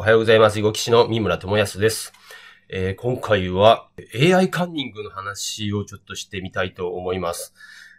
おはようございます。囲碁棋士の三村智康です。えー、今回は AI カンニングの話をちょっとしてみたいと思います。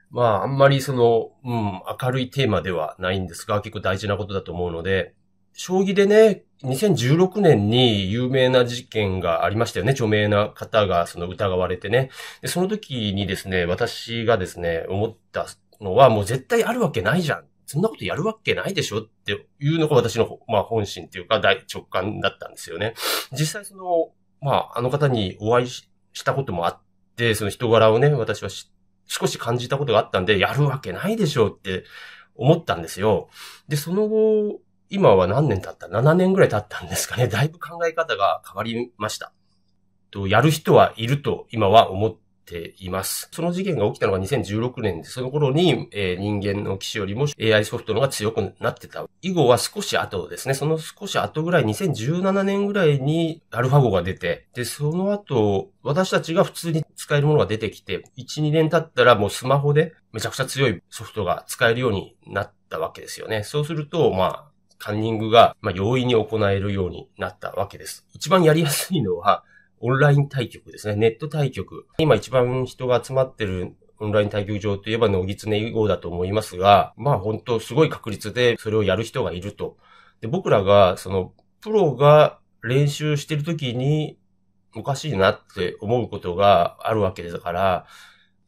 まあ、あんまりその、うん、明るいテーマではないんですが、結構大事なことだと思うので、将棋でね、2016年に有名な事件がありましたよね。著名な方がその疑われてね。でその時にですね、私がですね、思ったのはもう絶対あるわけないじゃんそんなことやるわけないでしょっていうのが私の、まあ、本心っていうか、大直感だったんですよね。実際その、まあ、あの方にお会いしたこともあって、その人柄をね、私は少し感じたことがあったんで、やるわけないでしょって思ったんですよ。で、その後、今は何年経った ?7 年ぐらい経ったんですかね。だいぶ考え方が変わりました。と、やる人はいると今は思ってています。その事件が起きたのが2016年で、その頃に、えー、人間の機種よりも AI ソフトの方が強くなってた。以後は少し後ですね、その少し後ぐらい、2017年ぐらいにアルファ号が出て、で、その後、私たちが普通に使えるものが出てきて、1、2年経ったらもうスマホでめちゃくちゃ強いソフトが使えるようになったわけですよね。そうすると、まあ、カンニングが、ま容易に行えるようになったわけです。一番やりやすいのは、オンライン対局ですね。ネット対局。今一番人が集まってるオンライン対局場といえば、野狐常号だと思いますが、まあ本当すごい確率でそれをやる人がいると。で、僕らが、その、プロが練習してる時に、おかしいなって思うことがあるわけだから、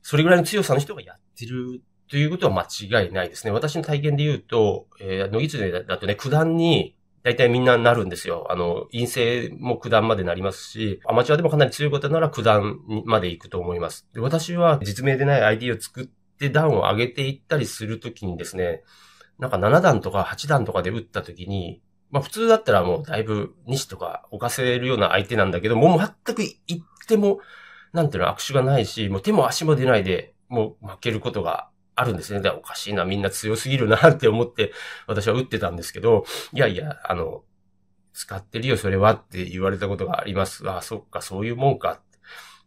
それぐらいの強さの人がやってるということは間違いないですね。私の体験で言うと、えー、野狐だとね、九段に大体みんななるんですよ。あの、陰性も九段までなりますし、アマチュアでもかなり強い方なら九段まで行くと思います。で私は実名でない ID を作って段を上げていったりするときにですね、なんか7段とか8段とかで打ったときに、まあ普通だったらもうだいぶ西とか置かせるような相手なんだけど、もう全く行っても、なんていうの、握手がないし、もう手も足も出ないで、もう負けることがあるんですね。おかしいな、みんな強すぎるなって思って、私は打ってたんですけど、いやいや、あの、使ってるよ、それはって言われたことがあります。ああ、そっか、そういうもんか。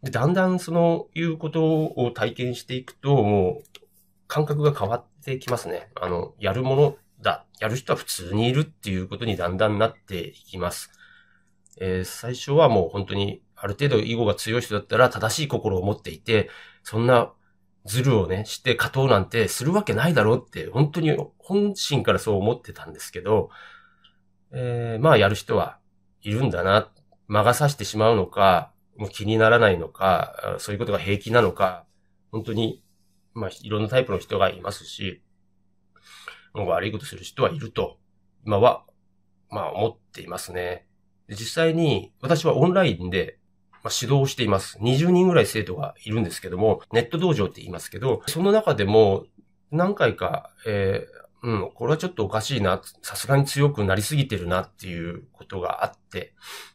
で、だんだんその、いうことを体験していくと、もう、感覚が変わってきますね。あの、やるものだ。やる人は普通にいるっていうことにだんだんなっていきます。えー、最初はもう本当に、ある程度囲碁が強い人だったら正しい心を持っていて、そんなズルをね、して勝とうなんてするわけないだろうって、本当に本心からそう思ってたんですけど、えー、まあやる人はいるんだな。魔が差してしまうのか、もう気にならないのか、そういうことが平気なのか、本当に、まあいろんなタイプの人がいますし、もう悪いことする人はいると、今は、まあ思っていますね。実際に私はオンラインでまあ、指導しています。20人ぐらい生徒がいるんですけども、ネット道場って言いますけど、その中でも何回か、えーうん、これはちょっとおかしいな、さすがに強くなりすぎてるなっていうことがあって、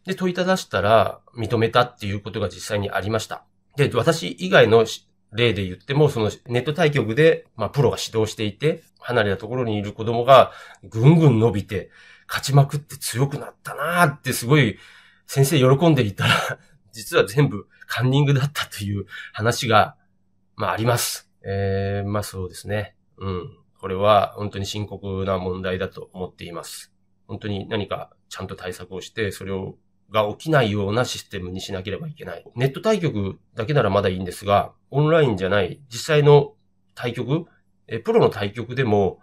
で、問いただしたら認めたっていうことが実際にありました。で、私以外の例で言っても、そのネット対局で、まあ、プロが指導していて、離れたところにいる子供がぐんぐん伸びて、勝ちまくって強くなったなーってすごい先生喜んでいたら実は全部カンニングだったという話が、まああります。えー、まあそうですね。うん。これは本当に深刻な問題だと思っています。本当に何かちゃんと対策をして、それをが起きないようなシステムにしなければいけない。ネット対局だけならまだいいんですが、オンラインじゃない、実際の対局、えプロの対局でも、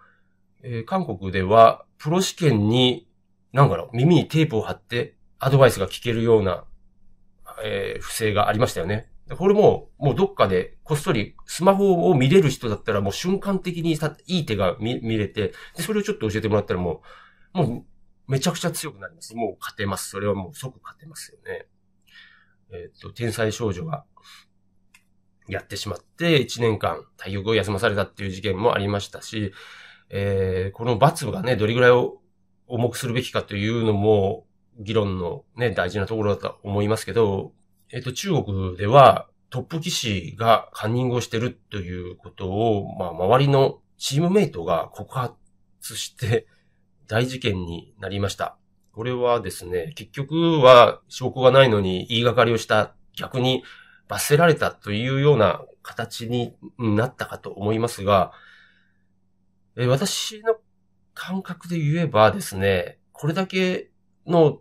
えー、韓国ではプロ試験に、なんだろう、耳にテープを貼ってアドバイスが聞けるようなえー、不正がありましたよね。これも、もうどっかでこっそりスマホを見れる人だったらもう瞬間的にさ、いい手が見見れてで、それをちょっと教えてもらったらもう、もうめちゃくちゃ強くなります。もう勝てます。それはもう即勝てますよね。えっ、ー、と、天才少女がやってしまって、1年間体育を休まされたっていう事件もありましたし、えー、この罰がね、どれぐらいを重くするべきかというのも、議論のね、大事なところだと思いますけど、えっ、と、中国ではトップ棋士がカンニングをしてるということを、まあ、周りのチームメイトが告発して大事件になりました。これはですね、結局は証拠がないのに言いがかりをした、逆に罰せられたというような形になったかと思いますが、え私の感覚で言えばですね、これだけの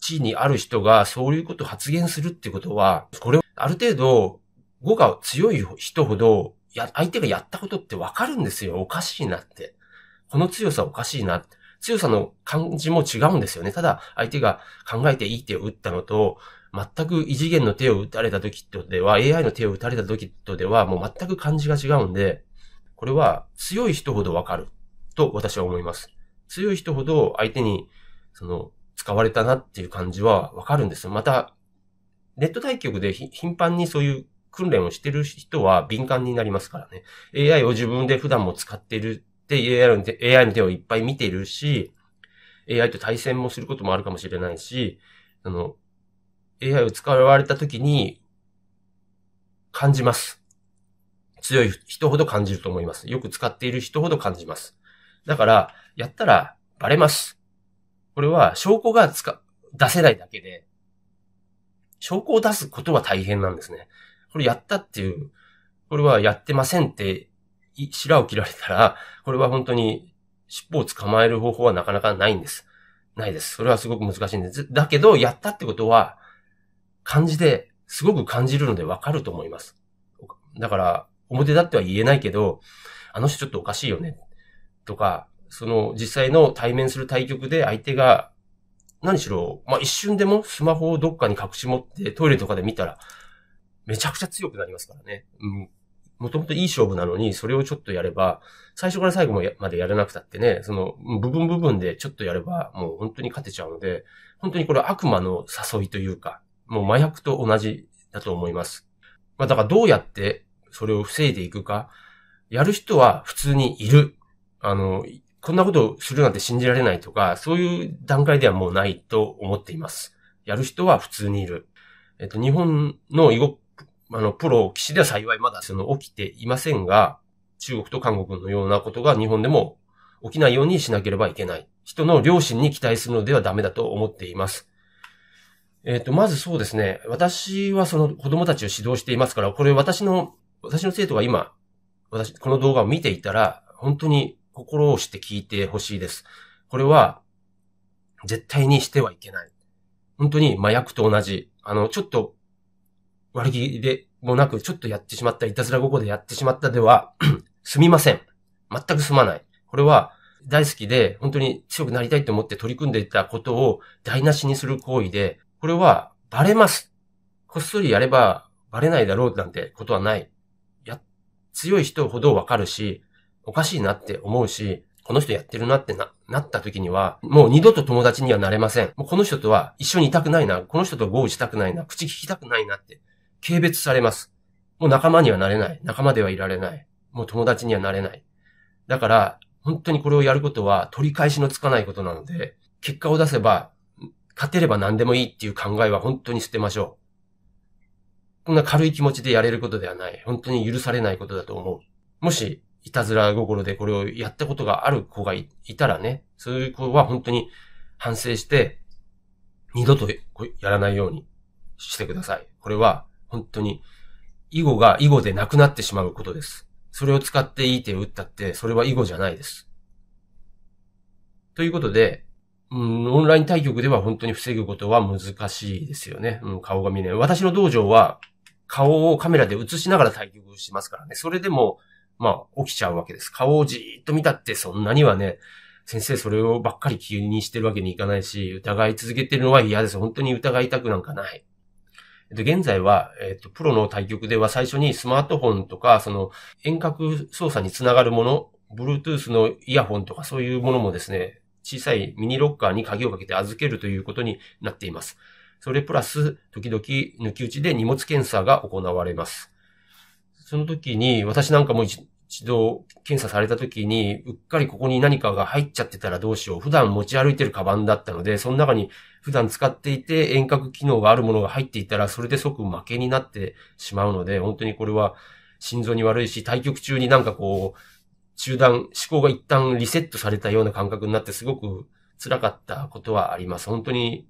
地にある人がそういうことを発言するってことは、これある程度、語が強い人ほど、や、相手がやったことってわかるんですよ。おかしいなって。この強さおかしいな。強さの感じも違うんですよね。ただ、相手が考えていい手を打ったのと、全く異次元の手を打たれた時とでは、AI の手を打たれた時とでは、もう全く感じが違うんで、これは強い人ほどわかると私は思います。強い人ほど相手に、その、使われたなっていう感じはわかるんですよ。また、ネット対局で頻繁にそういう訓練をしてる人は敏感になりますからね。AI を自分で普段も使ってるって AI の AI の手をいっぱい見ているし、AI と対戦もすることもあるかもしれないし、あの、AI を使われた時に感じます。強い人ほど感じると思います。よく使っている人ほど感じます。だから、やったらバレます。これは証拠がつか、出せないだけで、証拠を出すことは大変なんですね。これやったっていう、これはやってませんって、白を切られたら、これは本当に尻尾を捕まえる方法はなかなかないんです。ないです。それはすごく難しいんです。だけど、やったってことは、感じで、すごく感じるのでわかると思います。だから、表だっては言えないけど、あの人ちょっとおかしいよね。とか、その実際の対面する対局で相手が、何しろ、まあ、一瞬でもスマホをどっかに隠し持ってトイレとかで見たら、めちゃくちゃ強くなりますからね。うん。もともといい勝負なのに、それをちょっとやれば、最初から最後までやらなくたってね、その部分部分でちょっとやれば、もう本当に勝てちゃうので、本当にこれは悪魔の誘いというか、もう麻薬と同じだと思います。まあだからどうやってそれを防いでいくか、やる人は普通にいる。あの、こんなことをするなんて信じられないとか、そういう段階ではもうないと思っています。やる人は普通にいる。えっと、日本の囲碁、あの、プロ棋士では幸いまだその起きていませんが、中国と韓国のようなことが日本でも起きないようにしなければいけない。人の良心に期待するのではダメだと思っています。えっ、ー、と、まずそうですね。私はその子供たちを指導していますから、これ私の、私の生徒が今、私、この動画を見ていたら、本当に心をして聞いてほしいです。これは、絶対にしてはいけない。本当に麻薬と同じ。あの、ちょっと、悪気でもなく、ちょっとやってしまった、いたずらごこでやってしまったでは、すみません。全くすまない。これは、大好きで、本当に強くなりたいと思って取り組んでいたことを台無しにする行為で、これはバレます。こっそりやればバレないだろうなんてことはない。や、強い人ほどわかるし、おかしいなって思うし、この人やってるなってな、なった時には、もう二度と友達にはなれません。もうこの人とは一緒にいたくないな、この人と合意したくないな、口聞きたくないなって、軽蔑されます。もう仲間にはなれない。仲間ではいられない。もう友達にはなれない。だから、本当にこれをやることは取り返しのつかないことなので、結果を出せば、勝てれば何でもいいっていう考えは本当に捨てましょう。こんな軽い気持ちでやれることではない。本当に許されないことだと思う。もし、いたずら心でこれをやったことがある子がいたらね、そういう子は本当に反省して、二度とやらないようにしてください。これは本当に、囲碁が囲碁でなくなってしまうことです。それを使っていい手を打ったって、それは囲碁じゃないです。ということで、うん、オンライン対局では本当に防ぐことは難しいですよね。うん、顔が見れない。私の道場は、顔をカメラで映しながら対局しますからね。それでも、まあ、起きちゃうわけです。顔をじーっと見たってそんなにはね、先生それをばっかり気にしてるわけにいかないし、疑い続けてるのは嫌です。本当に疑いたくなんかない。現在は、えっ、ー、と、プロの対局では最初にスマートフォンとか、その遠隔操作につながるもの、Bluetooth のイヤホンとかそういうものもですね、小さいミニロッカーに鍵をかけて預けるということになっています。それプラス、時々抜き打ちで荷物検査が行われます。その時に、私なんかも一度検査された時に、うっかりここに何かが入っちゃってたらどうしよう。普段持ち歩いてるカバンだったので、その中に普段使っていて遠隔機能があるものが入っていたら、それで即負けになってしまうので、本当にこれは心臓に悪いし、対局中になんかこう、中断、思考が一旦リセットされたような感覚になってすごく辛かったことはあります。本当に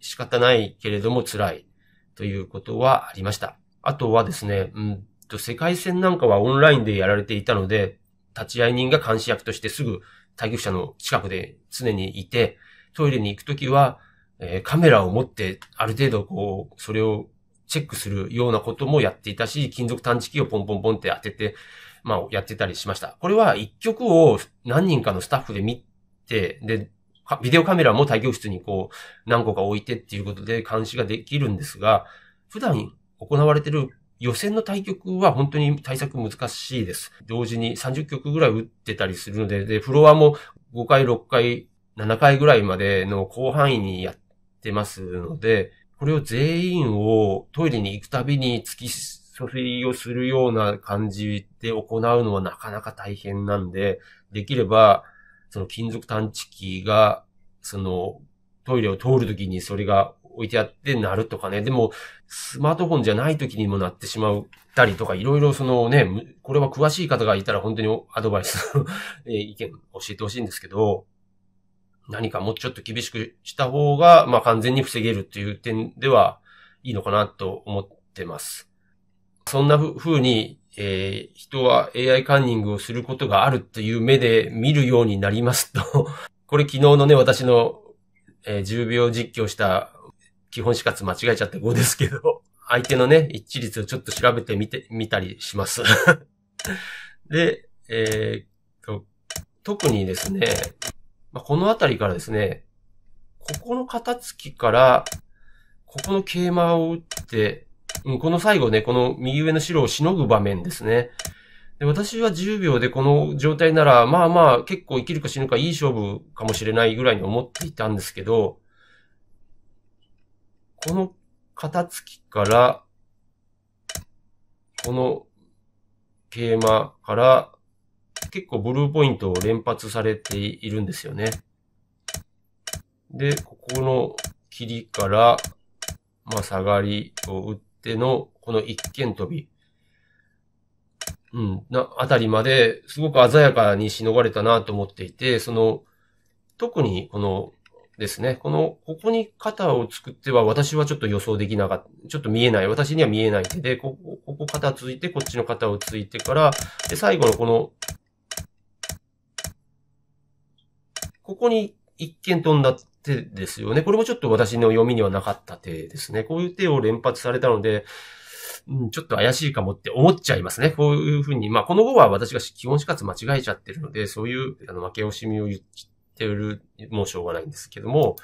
仕方ないけれども辛いということはありました。あとはですね、うんと、世界戦なんかはオンラインでやられていたので、立ち会い人が監視役としてすぐ対局者の近くで常にいて、トイレに行くときは、えー、カメラを持ってある程度こう、それをチェックするようなこともやっていたし、金属探知機をポンポンポンって当てて、まあ、やってたりしました。これは一曲を何人かのスタッフで見て、で、ビデオカメラも対局室にこう、何個か置いてっていうことで監視ができるんですが、普段行われてる予選の対局は本当に対策難しいです。同時に30局ぐらい打ってたりするので、で、フロアも5回、6回、7回ぐらいまでの広範囲にやってますので、これを全員をトイレに行くたびに突き添いをするような感じで行うのはなかなか大変なんで、できれば、その金属探知機が、そのトイレを通るときにそれが置いてあってなるとかね。でも、スマートフォンじゃない時にもなってしまったりとか、いろいろそのね、これは詳しい方がいたら本当にアドバイス、意見教えてほしいんですけど、何かもうちょっと厳しくした方が、まあ完全に防げるという点ではいいのかなと思ってます。そんな風に、えー、人は AI カンニングをすることがあるという目で見るようになりますとこれ昨日のね、私の、えー、10秒実況した基本死活間違えちゃって5ですけど、相手のね、一致率をちょっと調べてみて、みたりします で、えー、と、特にですね、まあ、このあたりからですね、ここの肩付きから、ここの桂馬を打って、うん、この最後ね、この右上の白をしのぐ場面ですね。で私は10秒でこの状態なら、まあまあ結構生きるか死ぬかいい勝負かもしれないぐらいに思っていたんですけど、この肩付きから、この桂馬から、結構ブルーポイントを連発されているんですよね。で、ここの切りから、まあ、下がりを打っての、この一間飛び。うん、な、あたりまで、すごく鮮やかにしのがれたなと思っていて、その、特にこのですね。この、ここに肩を作っては私はちょっと予想できなかった。ちょっと見えない。私には見えない手で、ここ、ここ肩ついて、こっちの肩をついてから、で、最後のこの、ここに一見飛んだ手ですよね。これもちょっと私の読みにはなかった手ですね。こういう手を連発されたので、うん、ちょっと怪しいかもって思っちゃいますね。こういうふうに。まあ、この後は私が基本死活間違えちゃってるので、そういうあの負け惜しみを言って、ってる、もうしょうがないんですけども、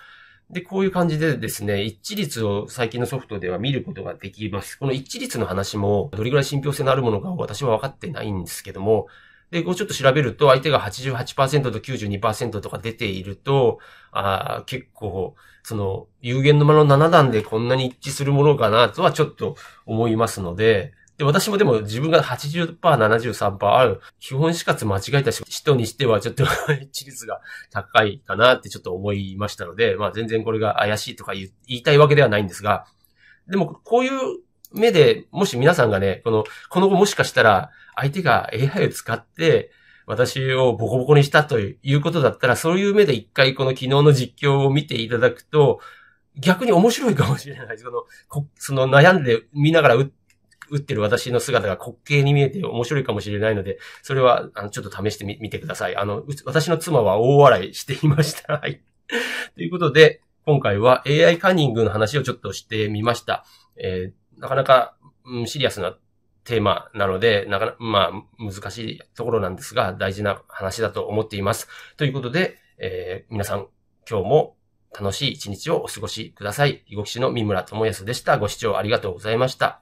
で、こういう感じでですね、一致率を最近のソフトでは見ることができます。この一致率の話も、どれぐらい信憑性のあるものか私は分かってないんですけども、で、こうちょっと調べると、相手が88%と92%とか出ていると、あ結構、その、有限の間の7段でこんなに一致するものかなとはちょっと思いますので、で、私もでも自分が80%、73%ある、基本死活間違えた人にしてはちょっと致 率が高いかなってちょっと思いましたので、まあ全然これが怪しいとか言いたいわけではないんですが、でもこういう目で、もし皆さんがね、この、この後もしかしたら相手が AI を使って、私をボコボコにしたということだったら、そういう目で一回この昨日の実況を見ていただくと、逆に面白いかもしれない。その、その悩んで見ながら打って打ってる私の姿が滑稽に見えて面白いかもしれないので、それは、あの、ちょっと試してみてください。あの、私の妻は大笑いしていました。はい。ということで、今回は AI カンニングの話をちょっとしてみました。えー、なかなか、うん、シリアスなテーマなので、なかな、か、まあ、難しいところなんですが、大事な話だと思っています。ということで、えー、皆さん、今日も楽しい一日をお過ごしください。囲碁騎士の三村智康でした。ご視聴ありがとうございました。